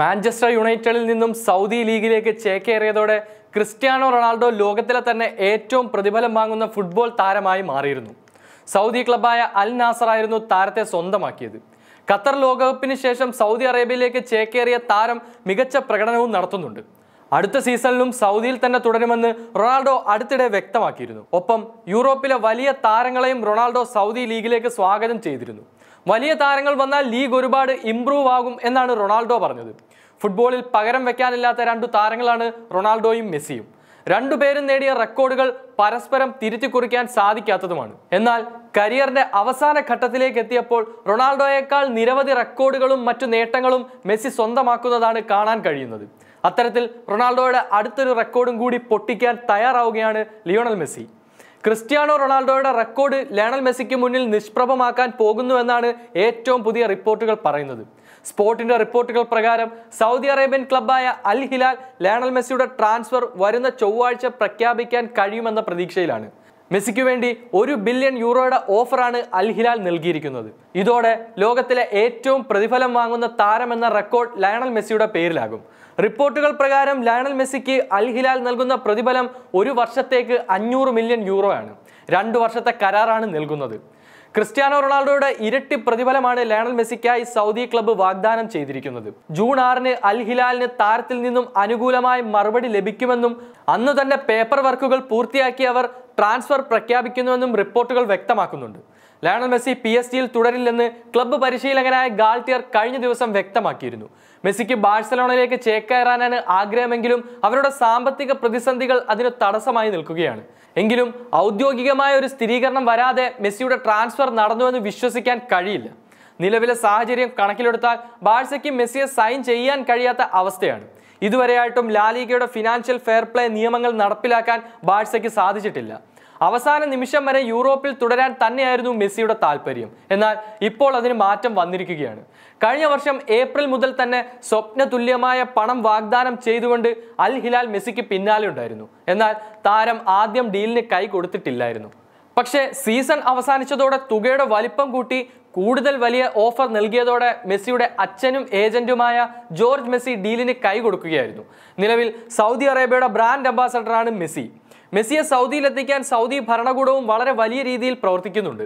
Manchester യുണൈറ്റഡിൽ നിന്നും Saudi ലീഗിലേക്ക് ചേക്കേറിയതോടെ ക്രിസ്ത്യാനോ റൊണാൾഡോ ലോകത്തിലെ തന്നെ ഏറ്റവും പ്രതിഫലം വാങ്ങുന്ന ഫുട്ബോൾ താരമായി മാറിയിരുന്നു സൗദി ക്ലബായ അൽ നാസർ ആയിരുന്നു താരത്തെ സ്വന്തമാക്കിയത് ഖത്തർ ലോകകപ്പിന് ശേഷം സൗദി അറേബ്യയിലേക്ക് ചേക്കേറിയ താരം മികച്ച പ്രകടനവും നടത്തുന്നുണ്ട് അടുത്ത സീസണിലും സൗദിയിൽ തന്നെ തുടരുമെന്ന് റൊണാൾഡോ അടുത്തിടെ വ്യക്തമാക്കിയിരുന്നു ഒപ്പം യൂറോപ്പിലെ വലിയ താരങ്ങളെയും റൊണാൾഡോ സൗദി ലീഗിലേക്ക് സ്വാഗതം ചെയ്തിരുന്നു വലിയ താരങ്ങൾ വന്നാൽ ലീഗ് ഒരുപാട് ഇംപ്രൂവ് ആകും എന്നാണ് റൊണാൾഡോ പറഞ്ഞത് ഫുട്ബോളിൽ പകരം വെക്കാനില്ലാത്ത രണ്ടു താരങ്ങളാണ് റൊണാൾഡോയും മെസ്സിയും രണ്ടുപേരും നേടിയ റെക്കോർഡുകൾ പരസ്പരം തിരുത്തി കുറിക്കാൻ സാധിക്കാത്തതുമാണ് എന്നാൽ കരിയറിന്റെ അവസാന ഘട്ടത്തിലേക്ക് എത്തിയപ്പോൾ റൊണാൾഡോയേക്കാൾ നിരവധി റെക്കോർഡുകളും മറ്റു നേട്ടങ്ങളും മെസ്സി സ്വന്തമാക്കുന്നതാണ് കാണാൻ കഴിയുന്നത് അത്തരത്തിൽ റൊണാൾഡോയുടെ അടുത്തൊരു റെക്കോർഡും കൂടി പൊട്ടിക്കാൻ തയ്യാറാവുകയാണ് ലിയോണൽ മെസ്സി ക്രിസ്ത്യാനോ റൊണാൾഡോയുടെ റെക്കോർഡ് ലയണൽ മെസ്സിക്ക് മുന്നിൽ നിഷ്പ്രഭമാക്കാൻ പോകുന്നുവെന്നാണ് ഏറ്റവും പുതിയ റിപ്പോർട്ടുകൾ പറയുന്നത് സ്പോർട്ടിന്റെ റിപ്പോർട്ടുകൾ പ്രകാരം സൗദി അറേബ്യൻ ക്ലബായ അൽ ഹിലാൽ ലയണൽ മെസ്സിയുടെ ട്രാൻസ്ഫർ വരുന്ന ചൊവ്വാഴ്ച പ്രഖ്യാപിക്കാൻ കഴിയുമെന്ന പ്രതീക്ഷയിലാണ് മെസ്സിക്ക് വേണ്ടി ഒരു ബില്യൺ യൂറോയുടെ ഓഫറാണ് അൽ ഹിലാൽ നൽകിയിരിക്കുന്നത് ഇതോടെ ലോകത്തിലെ ഏറ്റവും പ്രതിഫലം വാങ്ങുന്ന താരമെന്ന റെക്കോർഡ് ലയണൽ മെസ്സിയുടെ പേരിലാകും റിപ്പോർട്ടുകൾ പ്രകാരം ലയണൽ മെസ്സിക്ക് അൽ ഹിലാൽ നൽകുന്ന പ്രതിഫലം ഒരു വർഷത്തേക്ക് അഞ്ഞൂറ് മില്യൺ യൂറോയാണ് രണ്ടു വർഷത്തെ കരാറാണ് നൽകുന്നത് ക്രിസ്ത്യാനോ റൊണാൾഡോയുടെ ഇരട്ടി പ്രതിഫലമാണ് ലയണൽ മെസ്സിക്കായി സൗദി ക്ലബ്ബ് വാഗ്ദാനം ചെയ്തിരിക്കുന്നത് ജൂൺ ആറിന് അൽ ഹിലാലിന് താരത്തിൽ നിന്നും അനുകൂലമായ മറുപടി ലഭിക്കുമെന്നും അന്ന് തന്നെ പേപ്പർ വർക്കുകൾ പൂർത്തിയാക്കി അവർ ട്രാൻസ്ഫർ പ്രഖ്യാപിക്കുന്നുവെന്നും റിപ്പോർട്ടുകൾ വ്യക്തമാക്കുന്നുണ്ട് ലയണൽ മെസ്സി പി എസ് ജിയിൽ തുടരില്ലെന്ന് ക്ലബ്ബ് പരിശീലകനായ ഗാൾട്ടിയർ കഴിഞ്ഞ ദിവസം വ്യക്തമാക്കിയിരുന്നു മെസ്സിക്ക് ബാഴ്സലോണയിലേക്ക് ചേക്കേറാനാണ് ആഗ്രഹമെങ്കിലും അവരുടെ സാമ്പത്തിക പ്രതിസന്ധികൾ അതിന് തടസ്സമായി നിൽക്കുകയാണ് എങ്കിലും ഔദ്യോഗികമായ ഒരു സ്ഥിരീകരണം വരാതെ മെസ്സിയുടെ ട്രാൻസ്ഫർ നടന്നുവെന്ന് വിശ്വസിക്കാൻ കഴിയില്ല നിലവിലെ സാഹചര്യം കണക്കിലെടുത്താൽ ബാഴ്സയ്ക്ക് മെസ്സിയെ സൈൻ ചെയ്യാൻ കഴിയാത്ത അവസ്ഥയാണ് ഇതുവരെയായിട്ടും ലാലീഗയുടെ ഫിനാൻഷ്യൽ ഫെയർ പ്ലേ നിയമങ്ങൾ നടപ്പിലാക്കാൻ ബാഴ്സയ്ക്ക് സാധിച്ചിട്ടില്ല അവസാന നിമിഷം വരെ യൂറോപ്പിൽ തുടരാൻ തന്നെയായിരുന്നു മെസ്സിയുടെ താല്പര്യം എന്നാൽ ഇപ്പോൾ അതിന് മാറ്റം വന്നിരിക്കുകയാണ് കഴിഞ്ഞ വർഷം ഏപ്രിൽ മുതൽ തന്നെ സ്വപ്ന തുല്യമായ പണം വാഗ്ദാനം ചെയ്തുകൊണ്ട് അൽ ഹിലാൽ മെസ്സിക്ക് പിന്നാലെ ഉണ്ടായിരുന്നു എന്നാൽ താരം ആദ്യം ഡീലിന് കൈ കൊടുത്തിട്ടില്ലായിരുന്നു പക്ഷേ സീസൺ അവസാനിച്ചതോടെ തുകയുടെ വലിപ്പം കൂട്ടി കൂടുതൽ വലിയ ഓഫർ നൽകിയതോടെ മെസ്സിയുടെ അച്ഛനും ഏജന്റുമായ ജോർജ് മെസ്സി ഡീലിന് കൈ കൊടുക്കുകയായിരുന്നു നിലവിൽ സൗദി അറേബ്യയുടെ ബ്രാൻഡ് അംബാസഡറാണ് മെസ്സി മെസ്സിയെ സൗദിയിലെത്തിക്കാൻ സൗദി ഭരണകൂടവും വളരെ വലിയ രീതിയിൽ പ്രവർത്തിക്കുന്നുണ്ട്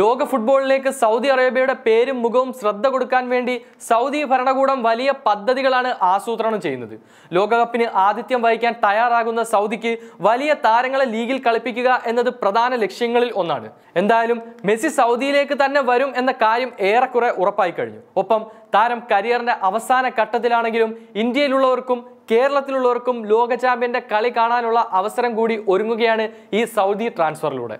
ലോക ഫുട്ബോളിലേക്ക് സൗദി അറേബ്യയുടെ പേരും മുഖവും ശ്രദ്ധ കൊടുക്കാൻ വേണ്ടി സൗദി ഭരണകൂടം വലിയ പദ്ധതികളാണ് ആസൂത്രണം ചെയ്യുന്നത് ലോകകപ്പിന് ആതിഥ്യം വഹിക്കാൻ തയ്യാറാകുന്ന സൗദിക്ക് വലിയ താരങ്ങളെ ലീഗിൽ കളിപ്പിക്കുക എന്നത് പ്രധാന ലക്ഷ്യങ്ങളിൽ ഒന്നാണ് എന്തായാലും മെസ്സി സൗദിയിലേക്ക് തന്നെ വരും എന്ന കാര്യം ഏറെക്കുറെ ഉറപ്പായി കഴിഞ്ഞു ഒപ്പം താരം കരിയറിന്റെ അവസാന ഘട്ടത്തിലാണെങ്കിലും ഇന്ത്യയിലുള്ളവർക്കും കേരളത്തിലുള്ളവർക്കും ലോക ചാമ്പ്യന്റെ കളി കാണാനുള്ള അവസരം കൂടി ഒരുങ്ങുകയാണ് ഈ സൗദി ട്രാൻസ്ഫറിലൂടെ